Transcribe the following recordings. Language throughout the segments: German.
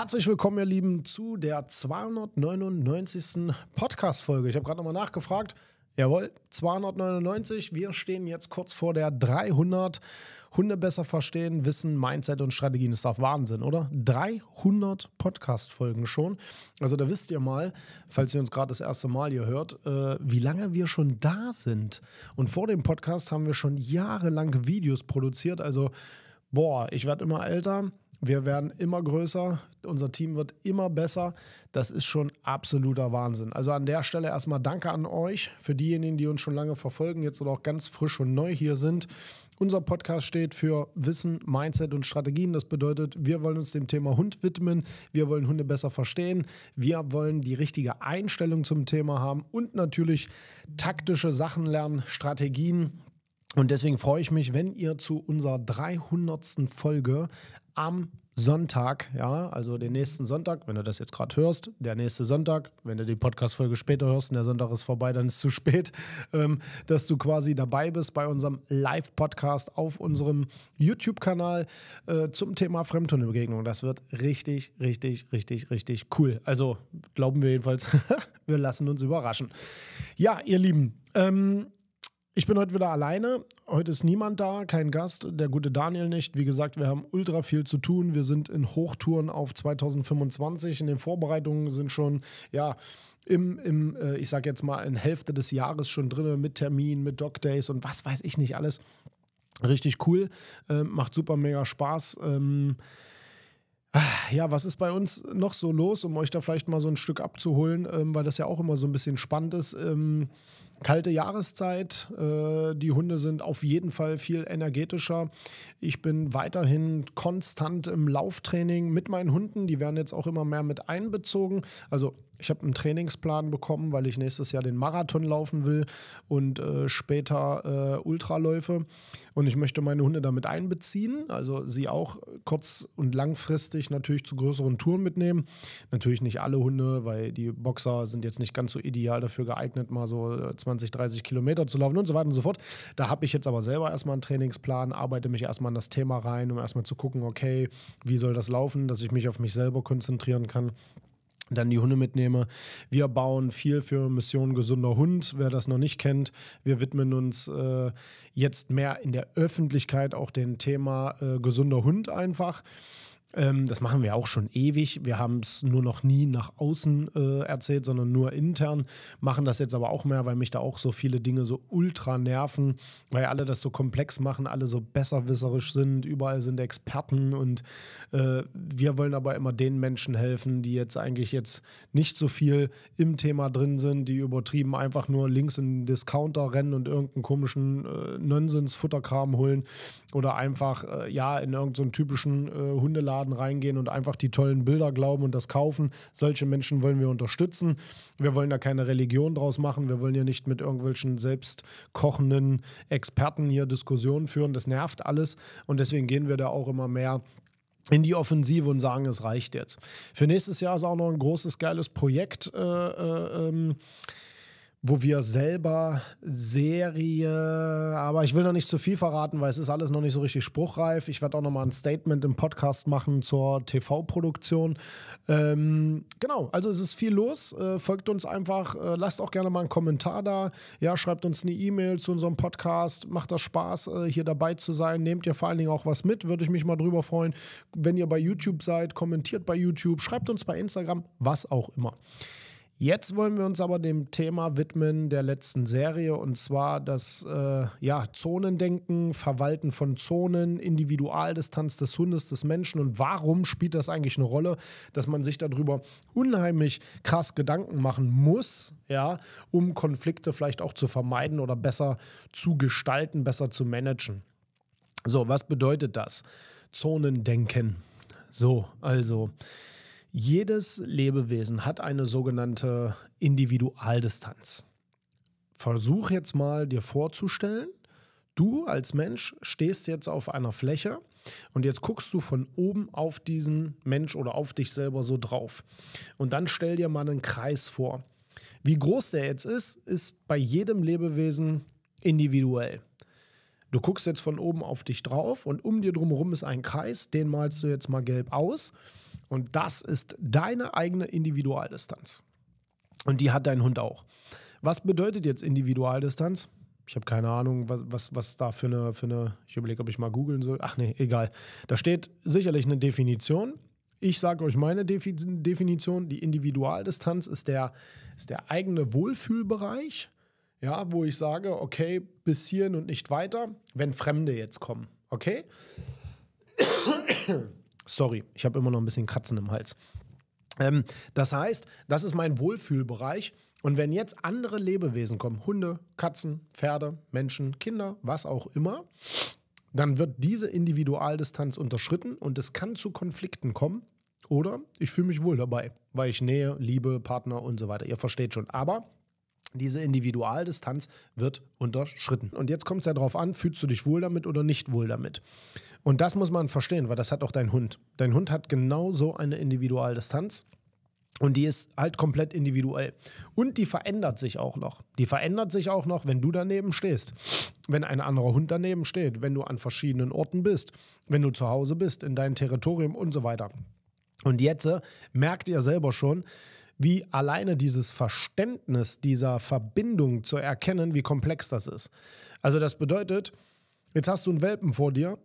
Herzlich willkommen, ihr Lieben, zu der 299. Podcast-Folge. Ich habe gerade nochmal nachgefragt. Jawohl, 299. Wir stehen jetzt kurz vor der 300. Hunde besser verstehen, Wissen, Mindset und Strategien. Ist doch Wahnsinn, oder? 300 Podcast-Folgen schon. Also da wisst ihr mal, falls ihr uns gerade das erste Mal hier hört, äh, wie lange wir schon da sind. Und vor dem Podcast haben wir schon jahrelang Videos produziert. Also, boah, ich werde immer älter. Wir werden immer größer, unser Team wird immer besser. Das ist schon absoluter Wahnsinn. Also an der Stelle erstmal danke an euch, für diejenigen, die uns schon lange verfolgen, jetzt oder auch ganz frisch und neu hier sind. Unser Podcast steht für Wissen, Mindset und Strategien. Das bedeutet, wir wollen uns dem Thema Hund widmen, wir wollen Hunde besser verstehen, wir wollen die richtige Einstellung zum Thema haben und natürlich taktische Sachen lernen, Strategien, und deswegen freue ich mich, wenn ihr zu unserer 300. Folge am Sonntag, ja, also den nächsten Sonntag, wenn du das jetzt gerade hörst, der nächste Sonntag, wenn du die Podcast-Folge später hörst und der Sonntag ist vorbei, dann ist es zu spät, ähm, dass du quasi dabei bist bei unserem Live-Podcast auf unserem YouTube-Kanal äh, zum Thema Fremdtonbegegnung. Das wird richtig, richtig, richtig, richtig cool. Also glauben wir jedenfalls, wir lassen uns überraschen. Ja, ihr Lieben, ähm, ich bin heute wieder alleine. Heute ist niemand da, kein Gast, der gute Daniel nicht. Wie gesagt, wir haben ultra viel zu tun. Wir sind in Hochtouren auf 2025. In den Vorbereitungen sind schon, ja, im, im äh, ich sag jetzt mal, in Hälfte des Jahres schon drin mit Terminen, mit Dog Days und was weiß ich nicht alles. Richtig cool. Äh, macht super mega Spaß. Ähm, ja, was ist bei uns noch so los, um euch da vielleicht mal so ein Stück abzuholen, ähm, weil das ja auch immer so ein bisschen spannend ist. Ähm, Kalte Jahreszeit, äh, die Hunde sind auf jeden Fall viel energetischer. Ich bin weiterhin konstant im Lauftraining mit meinen Hunden, die werden jetzt auch immer mehr mit einbezogen. Also ich habe einen Trainingsplan bekommen, weil ich nächstes Jahr den Marathon laufen will und äh, später äh, Ultraläufe. Und ich möchte meine Hunde damit einbeziehen, also sie auch kurz- und langfristig natürlich zu größeren Touren mitnehmen. Natürlich nicht alle Hunde, weil die Boxer sind jetzt nicht ganz so ideal dafür geeignet, mal so äh, zwei 20, 30 Kilometer zu laufen und so weiter und so fort. Da habe ich jetzt aber selber erstmal einen Trainingsplan, arbeite mich erstmal an das Thema rein, um erstmal zu gucken, okay, wie soll das laufen, dass ich mich auf mich selber konzentrieren kann dann die Hunde mitnehme. Wir bauen viel für Mission gesunder Hund, wer das noch nicht kennt. Wir widmen uns äh, jetzt mehr in der Öffentlichkeit auch dem Thema äh, gesunder Hund einfach. Ähm, das machen wir auch schon ewig. Wir haben es nur noch nie nach außen äh, erzählt, sondern nur intern. Machen das jetzt aber auch mehr, weil mich da auch so viele Dinge so ultra nerven, weil alle das so komplex machen, alle so besserwisserisch sind, überall sind Experten und äh, wir wollen aber immer den Menschen helfen, die jetzt eigentlich jetzt nicht so viel im Thema drin sind, die übertrieben einfach nur links in den Discounter rennen und irgendeinen komischen äh, Nonsens-Futterkram holen oder einfach äh, ja in irgendeinen so typischen äh, Hundeladen Laden reingehen und einfach die tollen Bilder glauben und das kaufen. Solche Menschen wollen wir unterstützen. Wir wollen da keine Religion draus machen. Wir wollen hier nicht mit irgendwelchen selbst kochenden Experten hier Diskussionen führen. Das nervt alles. Und deswegen gehen wir da auch immer mehr in die Offensive und sagen, es reicht jetzt. Für nächstes Jahr ist auch noch ein großes, geiles Projekt. Äh, äh, ähm wo wir selber Serie, aber ich will noch nicht zu viel verraten, weil es ist alles noch nicht so richtig spruchreif. Ich werde auch noch mal ein Statement im Podcast machen zur TV-Produktion. Ähm, genau, also es ist viel los. Äh, folgt uns einfach, äh, lasst auch gerne mal einen Kommentar da. Ja, schreibt uns eine E-Mail zu unserem Podcast. Macht das Spaß, äh, hier dabei zu sein. Nehmt ihr vor allen Dingen auch was mit, würde ich mich mal drüber freuen. Wenn ihr bei YouTube seid, kommentiert bei YouTube, schreibt uns bei Instagram, was auch immer. Jetzt wollen wir uns aber dem Thema widmen der letzten Serie und zwar das äh, ja, Zonendenken, Verwalten von Zonen, Individualdistanz des Hundes, des Menschen und warum spielt das eigentlich eine Rolle, dass man sich darüber unheimlich krass Gedanken machen muss, ja, um Konflikte vielleicht auch zu vermeiden oder besser zu gestalten, besser zu managen. So, was bedeutet das? Zonendenken. So, also. Jedes Lebewesen hat eine sogenannte Individualdistanz. Versuch jetzt mal dir vorzustellen, du als Mensch stehst jetzt auf einer Fläche und jetzt guckst du von oben auf diesen Mensch oder auf dich selber so drauf. Und dann stell dir mal einen Kreis vor. Wie groß der jetzt ist, ist bei jedem Lebewesen individuell. Du guckst jetzt von oben auf dich drauf und um dir drumherum ist ein Kreis, den malst du jetzt mal gelb aus. Und das ist deine eigene Individualdistanz. Und die hat dein Hund auch. Was bedeutet jetzt Individualdistanz? Ich habe keine Ahnung, was, was, was da für eine, für eine. Ich überlege, ob ich mal googeln soll. Ach nee, egal. Da steht sicherlich eine Definition. Ich sage euch meine Definition. Die Individualdistanz ist der, ist der eigene Wohlfühlbereich, ja, wo ich sage, okay, bis hierhin und nicht weiter, wenn Fremde jetzt kommen. Okay? Sorry, ich habe immer noch ein bisschen Kratzen im Hals. Ähm, das heißt, das ist mein Wohlfühlbereich. Und wenn jetzt andere Lebewesen kommen, Hunde, Katzen, Pferde, Menschen, Kinder, was auch immer, dann wird diese Individualdistanz unterschritten und es kann zu Konflikten kommen. Oder ich fühle mich wohl dabei, weil ich Nähe, Liebe, Partner und so weiter. Ihr versteht schon. Aber diese Individualdistanz wird unterschritten. Und jetzt kommt es ja darauf an, fühlst du dich wohl damit oder nicht wohl damit. Und das muss man verstehen, weil das hat auch dein Hund. Dein Hund hat genau so eine Individualdistanz. Und die ist halt komplett individuell. Und die verändert sich auch noch. Die verändert sich auch noch, wenn du daneben stehst. Wenn ein anderer Hund daneben steht, wenn du an verschiedenen Orten bist, wenn du zu Hause bist, in deinem Territorium und so weiter. Und jetzt äh, merkt ihr selber schon, wie alleine dieses Verständnis dieser Verbindung zu erkennen, wie komplex das ist. Also das bedeutet, jetzt hast du einen Welpen vor dir,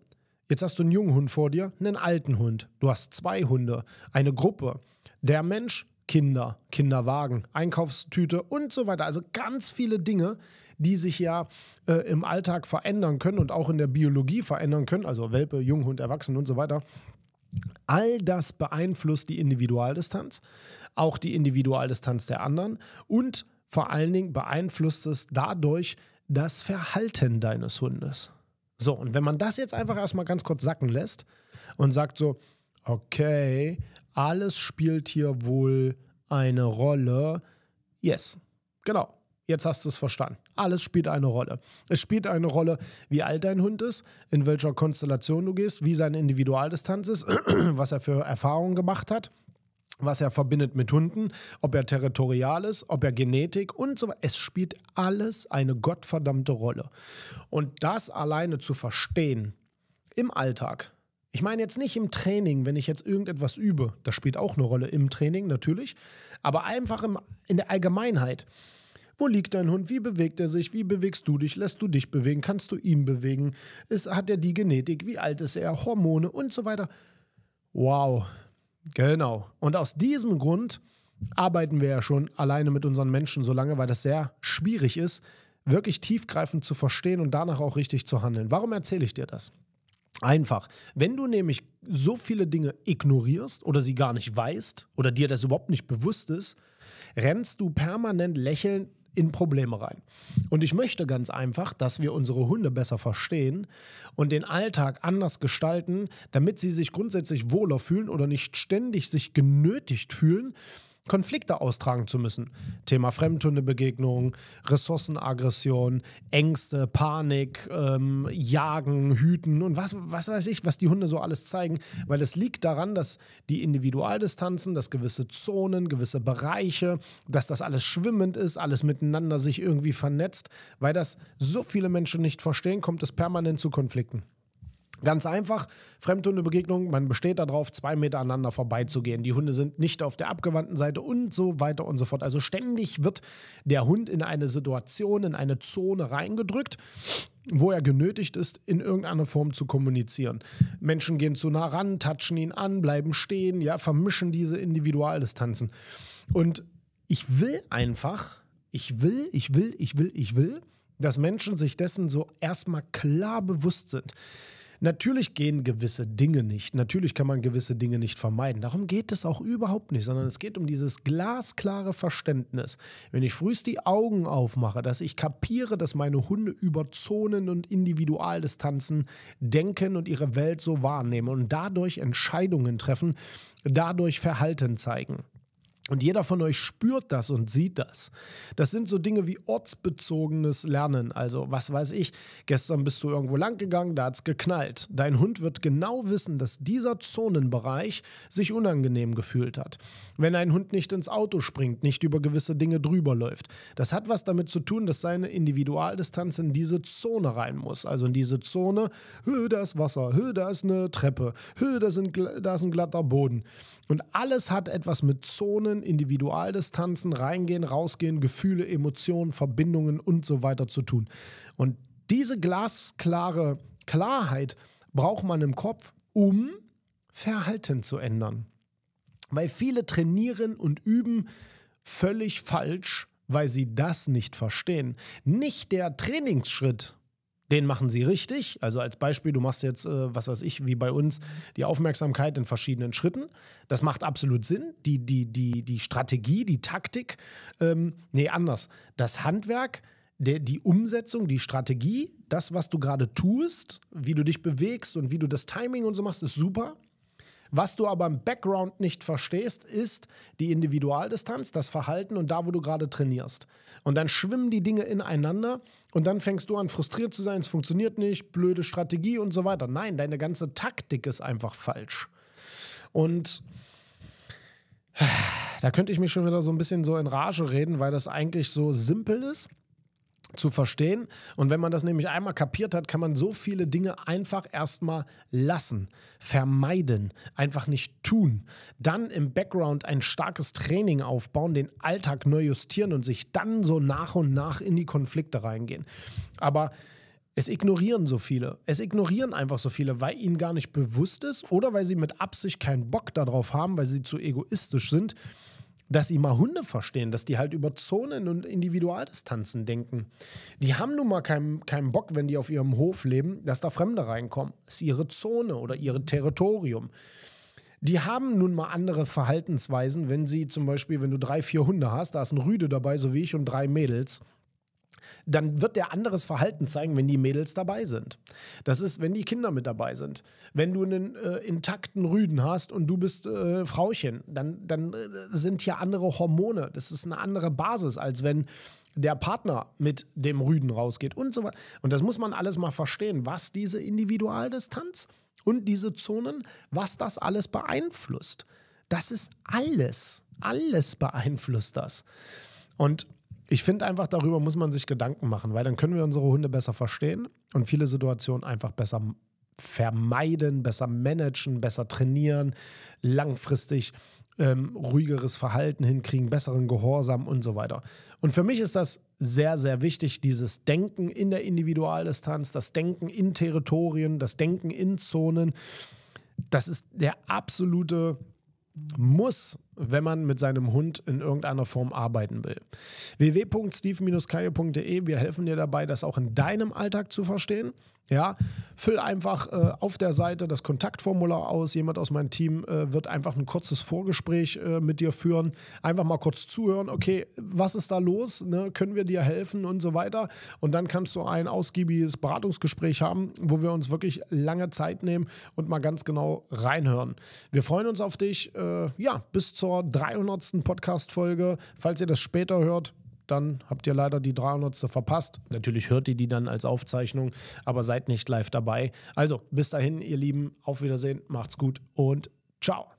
jetzt hast du einen jungen Hund vor dir, einen alten Hund, du hast zwei Hunde, eine Gruppe, der Mensch, Kinder, Kinderwagen, Einkaufstüte und so weiter. Also ganz viele Dinge, die sich ja äh, im Alltag verändern können und auch in der Biologie verändern können, also Welpe, Junghund, Erwachsene und so weiter. All das beeinflusst die Individualdistanz, auch die Individualdistanz der anderen und vor allen Dingen beeinflusst es dadurch das Verhalten deines Hundes. So, und wenn man das jetzt einfach erstmal ganz kurz sacken lässt und sagt so, okay, alles spielt hier wohl eine Rolle. Yes, genau, jetzt hast du es verstanden. Alles spielt eine Rolle. Es spielt eine Rolle, wie alt dein Hund ist, in welcher Konstellation du gehst, wie seine Individualdistanz ist, was er für Erfahrungen gemacht hat was er verbindet mit Hunden, ob er territorial ist, ob er Genetik und so weiter. Es spielt alles eine gottverdammte Rolle. Und das alleine zu verstehen im Alltag. Ich meine jetzt nicht im Training, wenn ich jetzt irgendetwas übe, das spielt auch eine Rolle im Training natürlich, aber einfach im, in der Allgemeinheit. Wo liegt dein Hund? Wie bewegt er sich? Wie bewegst du dich? Lässt du dich bewegen? Kannst du ihn bewegen? Ist, hat er die Genetik? Wie alt ist er? Hormone und so weiter. Wow. Genau. Und aus diesem Grund arbeiten wir ja schon alleine mit unseren Menschen so lange, weil das sehr schwierig ist, wirklich tiefgreifend zu verstehen und danach auch richtig zu handeln. Warum erzähle ich dir das? Einfach. Wenn du nämlich so viele Dinge ignorierst oder sie gar nicht weißt oder dir das überhaupt nicht bewusst ist, rennst du permanent lächelnd in Probleme rein. Und ich möchte ganz einfach, dass wir unsere Hunde besser verstehen und den Alltag anders gestalten, damit sie sich grundsätzlich wohler fühlen oder nicht ständig sich genötigt fühlen, Konflikte austragen zu müssen. Thema Fremdhundebegegnung, Ressourcenaggression, Ängste, Panik, ähm, Jagen, Hüten und was, was weiß ich, was die Hunde so alles zeigen. Weil es liegt daran, dass die Individualdistanzen, dass gewisse Zonen, gewisse Bereiche, dass das alles schwimmend ist, alles miteinander sich irgendwie vernetzt. Weil das so viele Menschen nicht verstehen, kommt es permanent zu Konflikten. Ganz einfach, Fremdhundebegegnung, man besteht darauf, zwei Meter aneinander vorbeizugehen. Die Hunde sind nicht auf der abgewandten Seite und so weiter und so fort. Also ständig wird der Hund in eine Situation, in eine Zone reingedrückt, wo er genötigt ist, in irgendeiner Form zu kommunizieren. Menschen gehen zu nah ran, touchen ihn an, bleiben stehen, ja, vermischen diese Individualdistanzen. Und ich will einfach, ich will, ich will, ich will, ich will, dass Menschen sich dessen so erstmal klar bewusst sind. Natürlich gehen gewisse Dinge nicht. Natürlich kann man gewisse Dinge nicht vermeiden. Darum geht es auch überhaupt nicht, sondern es geht um dieses glasklare Verständnis. Wenn ich frühst die Augen aufmache, dass ich kapiere, dass meine Hunde über Zonen und Individualdistanzen denken und ihre Welt so wahrnehmen und dadurch Entscheidungen treffen, dadurch Verhalten zeigen. Und jeder von euch spürt das und sieht das. Das sind so Dinge wie ortsbezogenes Lernen. Also, was weiß ich, gestern bist du irgendwo lang gegangen, da es geknallt. Dein Hund wird genau wissen, dass dieser Zonenbereich sich unangenehm gefühlt hat. Wenn ein Hund nicht ins Auto springt, nicht über gewisse Dinge drüber läuft. Das hat was damit zu tun, dass seine Individualdistanz in diese Zone rein muss. Also in diese Zone, da ist Wasser, da ist eine Treppe, da ist ein glatter Boden. Und alles hat etwas mit Zonen, Individualdistanzen, reingehen, rausgehen, Gefühle, Emotionen, Verbindungen und so weiter zu tun. Und diese glasklare Klarheit braucht man im Kopf, um Verhalten zu ändern. Weil viele trainieren und üben völlig falsch, weil sie das nicht verstehen. Nicht der Trainingsschritt den machen sie richtig. Also als Beispiel, du machst jetzt, äh, was weiß ich, wie bei uns, die Aufmerksamkeit in verschiedenen Schritten. Das macht absolut Sinn. Die, die, die, die Strategie, die Taktik, ähm, nee, anders. Das Handwerk, der, die Umsetzung, die Strategie, das, was du gerade tust, wie du dich bewegst und wie du das Timing und so machst, ist super. Was du aber im Background nicht verstehst, ist die Individualdistanz, das Verhalten und da, wo du gerade trainierst. Und dann schwimmen die Dinge ineinander und dann fängst du an, frustriert zu sein, es funktioniert nicht, blöde Strategie und so weiter. Nein, deine ganze Taktik ist einfach falsch. Und da könnte ich mich schon wieder so ein bisschen so in Rage reden, weil das eigentlich so simpel ist zu verstehen. Und wenn man das nämlich einmal kapiert hat, kann man so viele Dinge einfach erstmal lassen, vermeiden, einfach nicht tun. Dann im Background ein starkes Training aufbauen, den Alltag neu justieren und sich dann so nach und nach in die Konflikte reingehen. Aber es ignorieren so viele. Es ignorieren einfach so viele, weil ihnen gar nicht bewusst ist oder weil sie mit Absicht keinen Bock darauf haben, weil sie zu egoistisch sind dass sie mal Hunde verstehen, dass die halt über Zonen und Individualdistanzen denken. Die haben nun mal keinen kein Bock, wenn die auf ihrem Hof leben, dass da Fremde reinkommen. Das ist ihre Zone oder ihr Territorium. Die haben nun mal andere Verhaltensweisen, wenn sie zum Beispiel, wenn du drei, vier Hunde hast, da ist ein Rüde dabei, so wie ich, und drei Mädels dann wird der anderes Verhalten zeigen, wenn die Mädels dabei sind. Das ist, wenn die Kinder mit dabei sind. Wenn du einen äh, intakten Rüden hast und du bist äh, Frauchen, dann, dann äh, sind hier andere Hormone. Das ist eine andere Basis, als wenn der Partner mit dem Rüden rausgeht und so weiter. Und das muss man alles mal verstehen, was diese Individualdistanz und diese Zonen, was das alles beeinflusst. Das ist alles. Alles beeinflusst das. Und ich finde einfach, darüber muss man sich Gedanken machen, weil dann können wir unsere Hunde besser verstehen und viele Situationen einfach besser vermeiden, besser managen, besser trainieren, langfristig ähm, ruhigeres Verhalten hinkriegen, besseren Gehorsam und so weiter. Und für mich ist das sehr, sehr wichtig, dieses Denken in der Individualdistanz, das Denken in Territorien, das Denken in Zonen. Das ist der absolute Muss wenn man mit seinem Hund in irgendeiner Form arbeiten will. www.steve-kaye.de, wir helfen dir dabei, das auch in deinem Alltag zu verstehen. Ja, füll einfach äh, auf der Seite das Kontaktformular aus. Jemand aus meinem Team äh, wird einfach ein kurzes Vorgespräch äh, mit dir führen. Einfach mal kurz zuhören. Okay, was ist da los? Ne? Können wir dir helfen und so weiter? Und dann kannst du ein ausgiebiges Beratungsgespräch haben, wo wir uns wirklich lange Zeit nehmen und mal ganz genau reinhören. Wir freuen uns auf dich. Äh, ja, bis zur 300. Podcast-Folge. Falls ihr das später hört, dann habt ihr leider die 300. verpasst. Natürlich hört ihr die dann als Aufzeichnung, aber seid nicht live dabei. Also bis dahin, ihr Lieben, auf Wiedersehen, macht's gut und ciao.